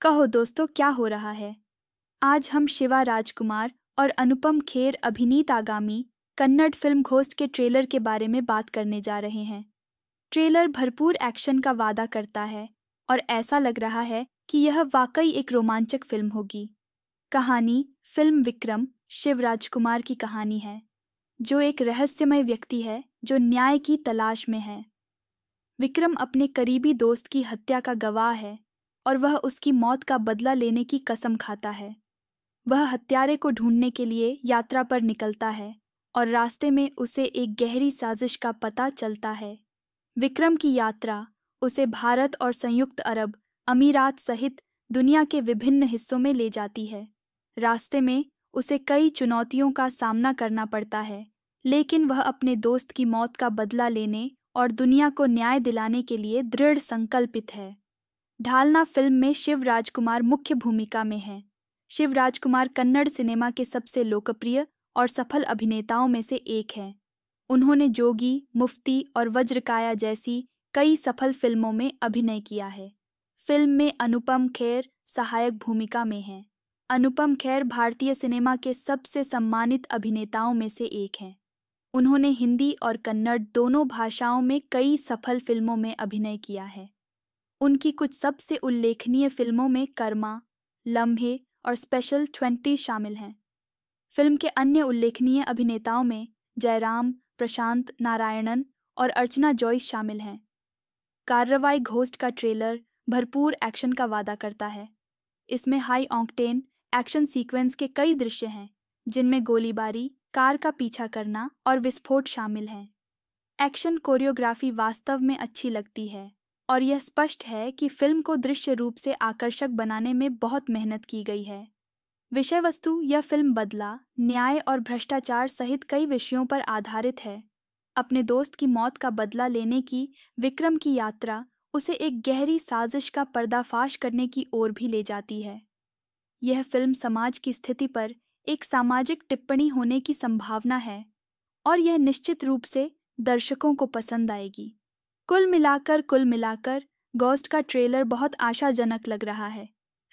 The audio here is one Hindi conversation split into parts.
कहो दोस्तों क्या हो रहा है आज हम शिवा राजकुमार और अनुपम खेर अभिनीत आगामी कन्नड़ फिल्म घोस्ट के ट्रेलर के बारे में बात करने जा रहे हैं ट्रेलर भरपूर एक्शन का वादा करता है और ऐसा लग रहा है कि यह वाकई एक रोमांचक फिल्म होगी कहानी फिल्म विक्रम शिव राजकुमार की कहानी है जो एक रहस्यमय व्यक्ति है जो न्याय की तलाश में है विक्रम अपने करीबी दोस्त की हत्या का गवाह है और वह उसकी मौत का बदला लेने की कसम खाता है वह हत्यारे को ढूंढने के लिए यात्रा पर निकलता है और रास्ते में उसे एक गहरी साजिश का पता चलता है विक्रम की यात्रा उसे भारत और संयुक्त अरब अमीरात सहित दुनिया के विभिन्न हिस्सों में ले जाती है रास्ते में उसे कई चुनौतियों का सामना करना पड़ता है लेकिन वह अपने दोस्त की मौत का बदला लेने और दुनिया को न्याय दिलाने के लिए दृढ़ संकल्पित है ढालना फिल्म में शिव राजकुमार मुख्य भूमिका में हैं शिव राजकुमार कन्नड़ सिनेमा के सबसे लोकप्रिय और सफल अभिनेताओं में से एक हैं उन्होंने जोगी मुफ्ती और वज्रकाया जैसी कई सफल फिल्मों में अभिनय किया है फिल्म में अनुपम खेर सहायक भूमिका में हैं अनुपम खेर भारतीय सिनेमा के सबसे सम्मानित अभिनेताओं में से एक हैं उन्होंने हिंदी और कन्नड़ दोनों भाषाओं में कई सफल फिल्मों में अभिनय किया है उनकी कुछ सबसे उल्लेखनीय फिल्मों में कर्मा लम्हे और स्पेशल ट्वेंटी शामिल हैं फिल्म के अन्य उल्लेखनीय अभिनेताओं में जयराम प्रशांत नारायणन और अर्चना जॉयस शामिल हैं कार्रवाई घोस्ट का ट्रेलर भरपूर एक्शन का वादा करता है इसमें हाई ऑक्टेन एक्शन सीक्वेंस के कई दृश्य हैं जिनमें गोलीबारी कार का पीछा करना और विस्फोट शामिल हैं एक्शन कोरियोग्राफी वास्तव में अच्छी लगती है और यह स्पष्ट है कि फिल्म को दृश्य रूप से आकर्षक बनाने में बहुत मेहनत की गई है विषय वस्तु यह फिल्म बदला न्याय और भ्रष्टाचार सहित कई विषयों पर आधारित है अपने दोस्त की मौत का बदला लेने की विक्रम की यात्रा उसे एक गहरी साजिश का पर्दाफाश करने की ओर भी ले जाती है यह फिल्म समाज की स्थिति पर एक सामाजिक टिप्पणी होने की संभावना है और यह निश्चित रूप से दर्शकों को पसंद आएगी कुल मिलाकर कुल मिलाकर गोस्ट का ट्रेलर बहुत आशाजनक लग रहा है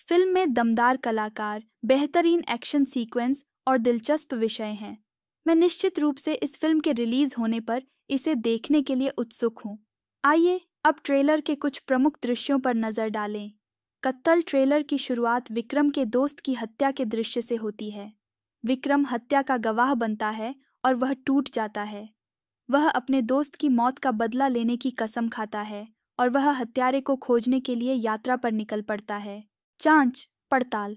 फिल्म में दमदार कलाकार बेहतरीन एक्शन सीक्वेंस और दिलचस्प विषय हैं मैं निश्चित रूप से इस फिल्म के रिलीज होने पर इसे देखने के लिए उत्सुक हूँ आइए अब ट्रेलर के कुछ प्रमुख दृश्यों पर नजर डालें कत्तल ट्रेलर की शुरुआत विक्रम के दोस्त की हत्या के दृश्य से होती है विक्रम हत्या का गवाह बनता है और वह टूट जाता है वह अपने दोस्त की मौत का बदला लेने की कसम खाता है और वह हत्यारे को खोजने के लिए यात्रा पर निकल पड़ता है जांच पड़ताल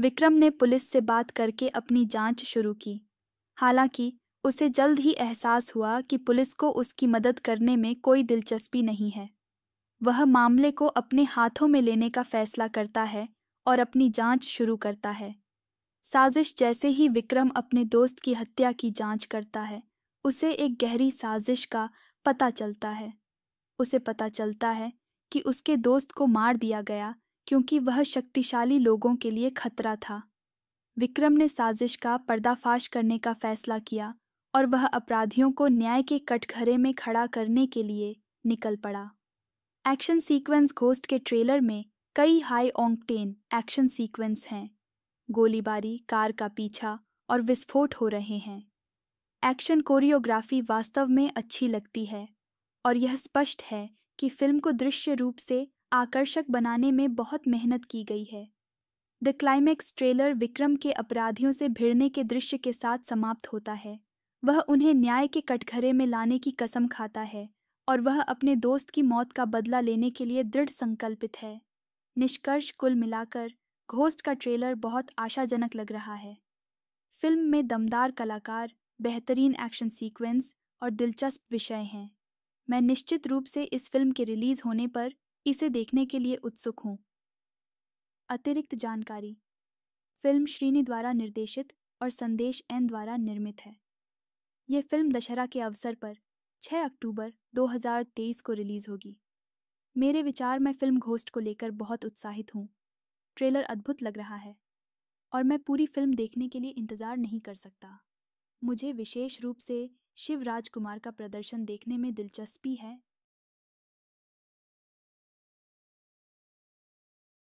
विक्रम ने पुलिस से बात करके अपनी जांच शुरू की हालांकि उसे जल्द ही एहसास हुआ कि पुलिस को उसकी मदद करने में कोई दिलचस्पी नहीं है वह मामले को अपने हाथों में लेने का फैसला करता है और अपनी जांच शुरू करता है साजिश जैसे ही विक्रम अपने दोस्त की हत्या की जांच करता है उसे एक गहरी साजिश का पता चलता है उसे पता चलता है कि उसके दोस्त को मार दिया गया क्योंकि वह शक्तिशाली लोगों के लिए खतरा था विक्रम ने साजिश का पर्दाफाश करने का फैसला किया और वह अपराधियों को न्याय के कटघरे में खड़ा करने के लिए निकल पड़ा एक्शन सीक्वेंस घोस्ट के ट्रेलर में कई हाई ऑंगटेन एक्शन सीक्वेंस हैं गोलीबारी कार का पीछा और विस्फोट हो रहे हैं एक्शन कोरियोग्राफी वास्तव में अच्छी लगती है और यह स्पष्ट है कि फिल्म को दृश्य रूप से आकर्षक बनाने में बहुत मेहनत की गई है द क्लाइमैक्स ट्रेलर विक्रम के अपराधियों से भिड़ने के दृश्य के साथ समाप्त होता है वह उन्हें न्याय के कटघरे में लाने की कसम खाता है और वह अपने दोस्त की मौत का बदला लेने के लिए दृढ़ संकल्पित है निष्कर्ष कुल मिलाकर घोस्ट का ट्रेलर बहुत आशाजनक लग रहा है फिल्म में दमदार कलाकार बेहतरीन एक्शन सीक्वेंस और दिलचस्प विषय हैं मैं निश्चित रूप से इस फिल्म के रिलीज होने पर इसे देखने के लिए उत्सुक हूँ अतिरिक्त जानकारी फिल्म श्रीनी द्वारा निर्देशित और संदेश एन द्वारा निर्मित है यह फिल्म दशहरा के अवसर पर 6 अक्टूबर 2023 को रिलीज़ होगी मेरे विचार में फिल्म घोस्ट को लेकर बहुत उत्साहित हूँ ट्रेलर अद्भुत लग रहा है और मैं पूरी फिल्म देखने के लिए इंतज़ार नहीं कर सकता मुझे विशेष रूप से शिव राजकुमार का प्रदर्शन देखने में दिलचस्पी है